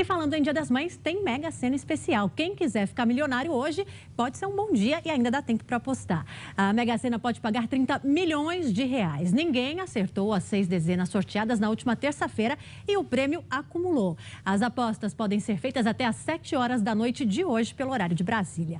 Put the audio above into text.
E falando em Dia das Mães, tem Mega Sena especial. Quem quiser ficar milionário hoje, pode ser um bom dia e ainda dá tempo para apostar. A Mega Sena pode pagar 30 milhões de reais. Ninguém acertou as seis dezenas sorteadas na última terça-feira e o prêmio acumulou. As apostas podem ser feitas até às 7 horas da noite de hoje, pelo horário de Brasília.